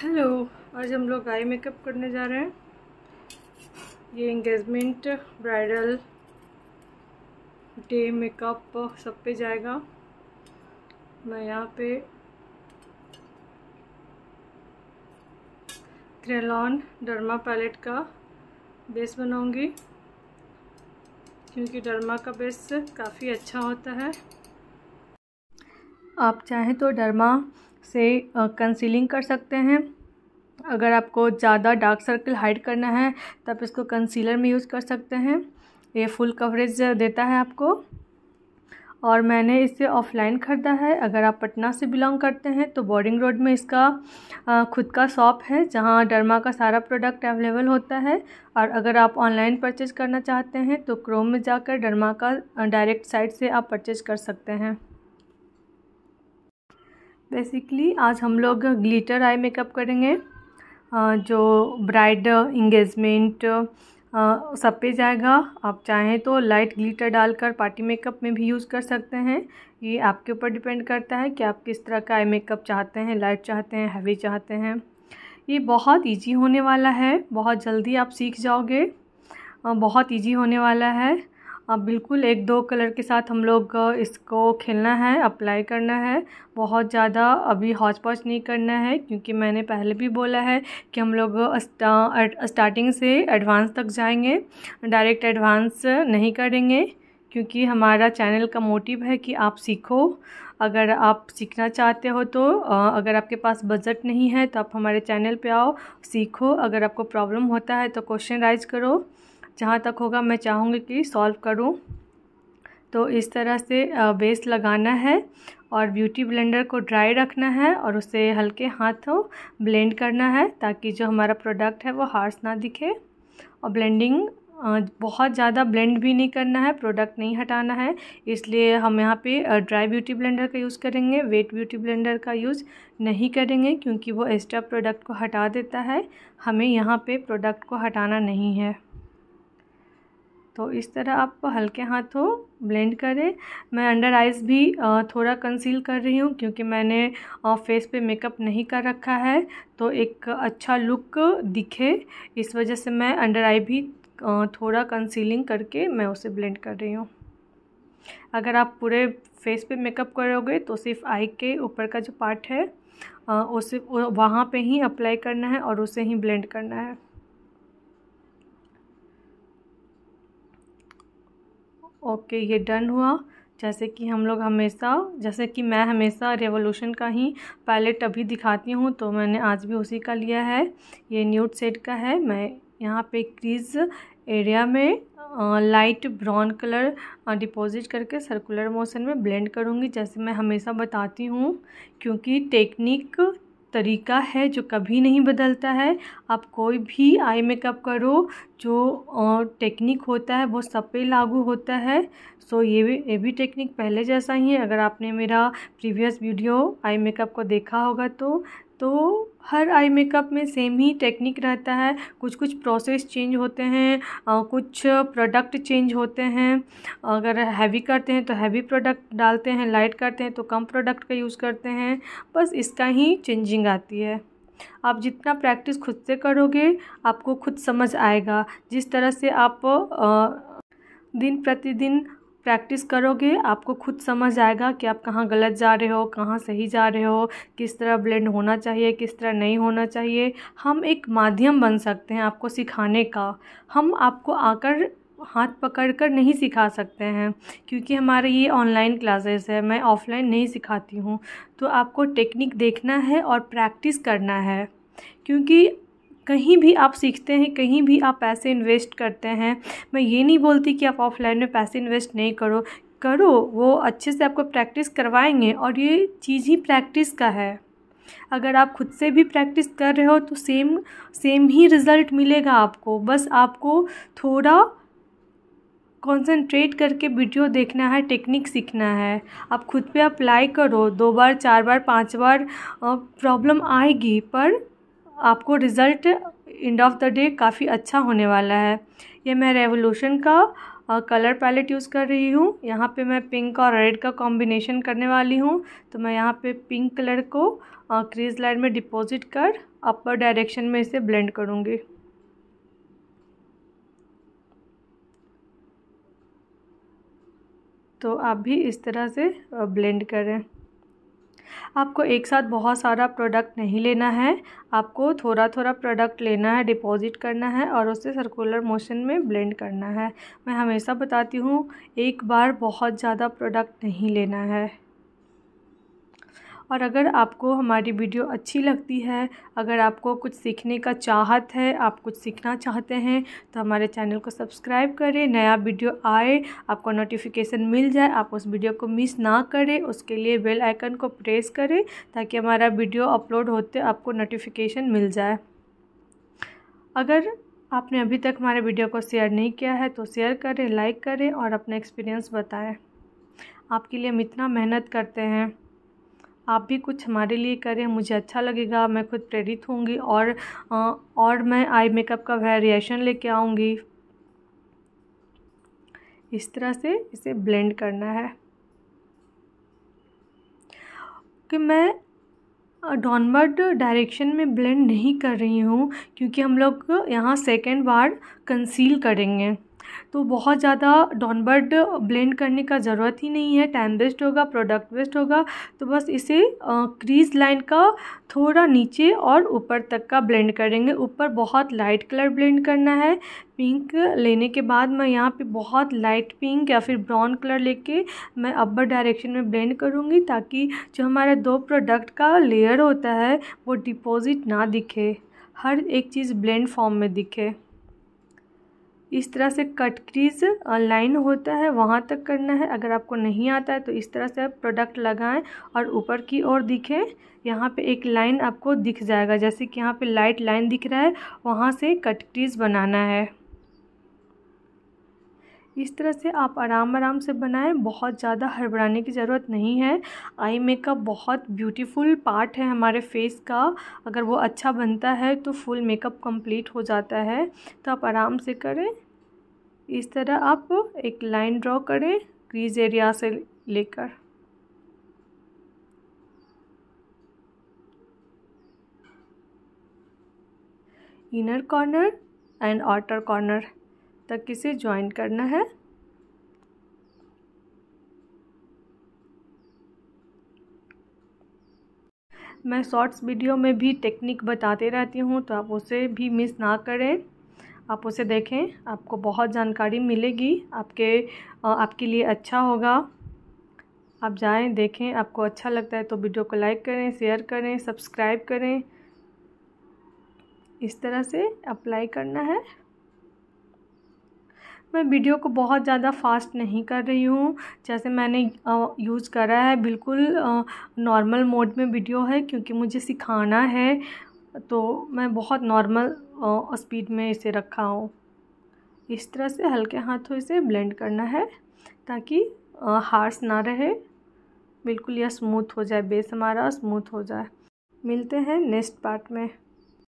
hello आज हम लोग आई मेकअप करने जा रहे हैं ये इंगेजमेंट ब्राइडल डे मेकअप सब पे जाएगा मैं यहाँ पे क्रेलॉन डर्मा पैलेट का बेस बनाऊंगी क्योंकि डर्मा का बेस काफ़ी अच्छा होता है आप चाहें तो डर्मा से कंसीलिंग कर सकते हैं अगर आपको ज़्यादा डार्क सर्कल हाइड करना है तो आप इसको कंसीलर में यूज़ कर सकते हैं ये फुल कवरेज देता है आपको और मैंने इसे ऑफ़लाइन ख़रीदा है अगर आप पटना से बिलोंग करते हैं तो बोर्डिंग रोड में इसका खुद का शॉप है जहाँ डरमा का सारा प्रोडक्ट अवेलेबल होता है और अगर आप ऑनलाइन परचेज करना चाहते हैं तो क्रोम में जाकर डरमा का डायरेक्ट साइट से आप परचेज कर सकते हैं बेसिकली आज हम लोग ग्लिटर आई मेकअप करेंगे जो ब्राइड इंगेजमेंट सब पे जाएगा आप चाहें तो लाइट ग्लिटर डालकर पार्टी मेकअप में भी यूज़ कर सकते हैं ये आपके ऊपर डिपेंड करता है कि आप किस तरह का आई मेकअप चाहते हैं लाइट चाहते हैं हैवी चाहते हैं ये बहुत इजी होने वाला है बहुत जल्दी आप सीख जाओगे बहुत इजी होने वाला है अब बिल्कुल एक दो कलर के साथ हम लोग इसको खेलना है अप्लाई करना है बहुत ज़्यादा अभी हॉच पॉच नहीं करना है क्योंकि मैंने पहले भी बोला है कि हम लोग स्टार्टिंग से एडवांस तक जाएंगे डायरेक्ट एडवांस नहीं करेंगे क्योंकि हमारा चैनल का मोटिव है कि आप सीखो अगर आप सीखना चाहते हो तो अगर आपके पास बजट नहीं है तो आप हमारे चैनल पे आओ सीखो अगर आपको प्रॉब्लम होता है तो क्वेश्चन राइज करो जहाँ तक होगा मैं चाहूँगी कि सॉल्व करूँ तो इस तरह से बेस लगाना है और ब्यूटी ब्लेंडर को ड्राई रखना है और उसे हल्के हाथों ब्लेंड करना है ताकि जो हमारा प्रोडक्ट है वो हार्स ना दिखे और ब्लेंडिंग बहुत ज़्यादा ब्लेंड भी नहीं करना है प्रोडक्ट नहीं हटाना है इसलिए हम यहाँ पे ड्राई ब्यूटी ब्लेंडर का यूज़ करेंगे वेट ब्यूटी ब्लेंडर का यूज़ नहीं करेंगे क्योंकि वो एक्स्ट्रा प्रोडक्ट को हटा देता है हमें यहाँ पे प्रोडक्ट को हटाना नहीं है तो इस तरह आप हल्के हाथों ब्लेंड करें मैं अंडर आइज़ भी थोड़ा कंसील कर रही हूँ क्योंकि मैंने फेस पे मेकअप नहीं कर रखा है तो एक अच्छा लुक दिखे इस वजह से मैं अंडर आई भी थोड़ा कंसीलिंग करके मैं उसे ब्लेंड कर रही हूँ अगर आप पूरे फेस पे मेकअप करोगे तो सिर्फ आई के ऊपर का जो पार्ट है उसे वहाँ पे ही अप्लाई करना है और उसे ही ब्लेंड करना है ओके ये डन हुआ जैसे कि हम लोग हमेशा जैसे कि मैं हमेशा रेवोल्यूशन का ही पैलेट अभी दिखाती हूँ तो मैंने आज भी उसी का लिया है ये न्यूट सेट का है मैं यहाँ पे क्रीज एरिया में लाइट ब्राउन कलर डिपॉजिट करके सर्कुलर मोशन में ब्लेंड करूँगी जैसे मैं हमेशा बताती हूँ क्योंकि टेक्निक तरीका है जो कभी नहीं बदलता है आप कोई भी आई मेकअप करो जो टेक्निक होता है वो सब पे लागू होता है सो ये भी ये भी टेक्निक पहले जैसा ही है अगर आपने मेरा प्रीवियस वीडियो आई मेकअप को देखा होगा तो तो हर आई मेकअप में सेम ही टेक्निक रहता है कुछ कुछ प्रोसेस चेंज होते हैं कुछ प्रोडक्ट चेंज होते हैं अगर हैवी करते हैं तो हैवी प्रोडक्ट डालते हैं लाइट करते हैं तो कम प्रोडक्ट का यूज़ करते हैं बस इसका ही चेंजिंग आती है आप जितना प्रैक्टिस खुद से करोगे आपको खुद समझ आएगा जिस तरह से आप दिन प्रतिदिन प्रैक्टिस करोगे आपको खुद समझ आएगा कि आप कहाँ गलत जा रहे हो कहाँ सही जा रहे हो किस तरह ब्लेंड होना चाहिए किस तरह नहीं होना चाहिए हम एक माध्यम बन सकते हैं आपको सिखाने का हम आपको आकर हाथ पकड़ कर नहीं सिखा सकते हैं क्योंकि हमारे ये ऑनलाइन क्लासेस है मैं ऑफ़लाइन नहीं सिखाती हूँ तो आपको टेक्निक देखना है और प्रैक्टिस करना है क्योंकि कहीं भी आप सीखते हैं कहीं भी आप पैसे इन्वेस्ट करते हैं मैं ये नहीं बोलती कि आप ऑफलाइन में पैसे इन्वेस्ट नहीं करो करो वो अच्छे से आपको प्रैक्टिस करवाएंगे और ये चीज़ ही प्रैक्टिस का है अगर आप खुद से भी प्रैक्टिस कर रहे हो तो सेम सेम ही रिज़ल्ट मिलेगा आपको बस आपको थोड़ा कंसंट्रेट करके वीडियो देखना है टेक्निक सीखना है आप खुद पे अप्लाई करो दो बार चार बार पांच बार प्रॉब्लम आएगी पर आपको result end of the day काफ़ी अच्छा होने वाला है ये मैं रेवोल्यूशन का कलर पैलेट यूज़ कर रही हूँ यहाँ पे मैं पिंक और रेड का कॉम्बिनेशन करने वाली हूँ तो मैं यहाँ पे पिंक कलर को क्रीज लाइन में डिपॉजिट कर अपर डायरेक्शन में इसे ब्लेंड करूँगी तो आप भी इस तरह से ब्लेंड करें आपको एक साथ बहुत सारा प्रोडक्ट नहीं लेना है आपको थोड़ा थोड़ा प्रोडक्ट लेना है डिपॉज़िट करना है और उसे सर्कुलर मोशन में ब्लेंड करना है मैं हमेशा बताती हूँ एक बार बहुत ज़्यादा प्रोडक्ट नहीं लेना है और अगर आपको हमारी वीडियो अच्छी लगती है अगर आपको कुछ सीखने का चाहत है आप कुछ सीखना चाहते हैं तो हमारे चैनल को सब्सक्राइब करें नया वीडियो आए आपको नोटिफिकेशन मिल जाए आप उस वीडियो को मिस ना करें उसके लिए बेल आइकन को प्रेस करें ताकि हमारा वीडियो अपलोड होते आपको नोटिफिकेशन मिल जाए अगर आपने अभी तक हमारे वीडियो को शेयर नहीं किया है तो शेयर करें लाइक करें और अपना एक्सपीरियंस बताएं आपके लिए हम इतना मेहनत करते हैं आप भी कुछ हमारे लिए करें मुझे अच्छा लगेगा मैं खुद प्रेरित होंगी और और मैं आई मेकअप का वेरिएशन लेके आऊँगी इस तरह से इसे ब्लेंड करना है कि मैं डॉनवर्ड डायरेक्शन में ब्लेंड नहीं कर रही हूँ क्योंकि हम लोग यहाँ सेकेंड बार कंसील करेंगे तो बहुत ज़्यादा डॉनबर्ड ब्लेंड करने का ज़रूरत ही नहीं है टाइम वेस्ट होगा प्रोडक्ट वेस्ट होगा तो बस इसे क्रीज लाइन का थोड़ा नीचे और ऊपर तक का ब्लेंड करेंगे ऊपर बहुत लाइट कलर ब्लेंड करना है पिंक लेने के बाद मैं यहाँ पे बहुत लाइट पिंक या फिर ब्राउन कलर लेके मैं अपर डायरेक्शन में ब्लेंड करूँगी ताकि जो हमारा दो प्रोडक्ट का लेयर होता है वो डिपॉजिट ना दिखे हर एक चीज़ ब्लेंड फॉर्म में दिखे इस तरह से कट क्रीज लाइन होता है वहाँ तक करना है अगर आपको नहीं आता है तो इस तरह से आप प्रोडक्ट लगाएं और ऊपर की ओर दिखें यहाँ पे एक लाइन आपको दिख जाएगा जैसे कि यहाँ पे लाइट लाइन दिख रहा है वहाँ से कट क्रीज बनाना है इस तरह से आप आराम आराम से बनाएं बहुत ज़्यादा हड़बड़ाने की ज़रूरत नहीं है आई मेकअप बहुत ब्यूटीफुल पार्ट है हमारे फेस का अगर वो अच्छा बनता है तो फुल मेकअप कंप्लीट हो जाता है तो आप आराम से करें इस तरह आप एक लाइन ड्रॉ करें क्रीज एरिया से लेकर inner corner and outer corner तक इसे ज्वाइन करना है मैं शॉर्ट्स वीडियो में भी टेक्निक बताते रहती हूँ तो आप उसे भी मिस ना करें आप उसे देखें आपको बहुत जानकारी मिलेगी आपके आपके लिए अच्छा होगा आप जाएं देखें आपको अच्छा लगता है तो वीडियो को लाइक करें शेयर करें सब्सक्राइब करें इस तरह से अप्लाई करना है मैं वीडियो को बहुत ज़्यादा फास्ट नहीं कर रही हूँ जैसे मैंने यूज़ करा है बिल्कुल नॉर्मल मोड में वीडियो है क्योंकि मुझे सिखाना है तो मैं बहुत नॉर्मल स्पीड में इसे रखा हूँ इस तरह से हल्के हाथों इसे ब्लेंड करना है ताकि हार्स ना रहे बिल्कुल यह स्मूथ हो जाए बेस हमारा स्मूथ हो जाए मिलते हैं नेक्स्ट पार्ट में